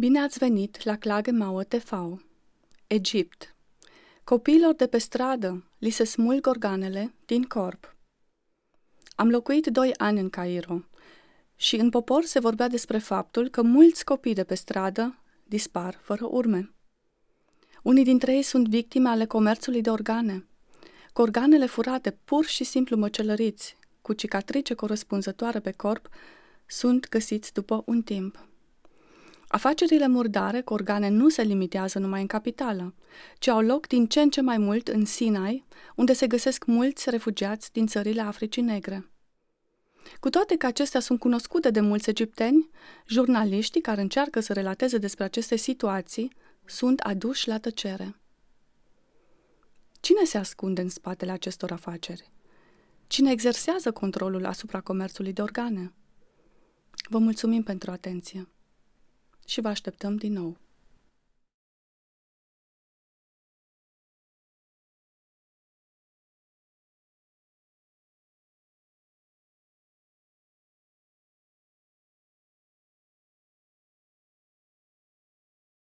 Bine ați venit la Clagemauer TV. Egipt. Copiilor de pe stradă li se smulg organele din corp. Am locuit doi ani în Cairo și în popor se vorbea despre faptul că mulți copii de pe stradă dispar fără urme. Unii dintre ei sunt victime ale comerțului de organe, cu organele furate pur și simplu măcelăriți, cu cicatrice corespunzătoare pe corp, sunt găsiți după un timp. Afacerile murdare cu organe nu se limitează numai în capitală, ci au loc din ce în ce mai mult în Sinai, unde se găsesc mulți refugiați din țările Africii Negre. Cu toate că acestea sunt cunoscute de mulți egipteni, jurnaliștii care încearcă să relateze despre aceste situații sunt aduși la tăcere. Cine se ascunde în spatele acestor afaceri? Cine exersează controlul asupra comerțului de organe? Vă mulțumim pentru atenție! și vă așteptăm din nou.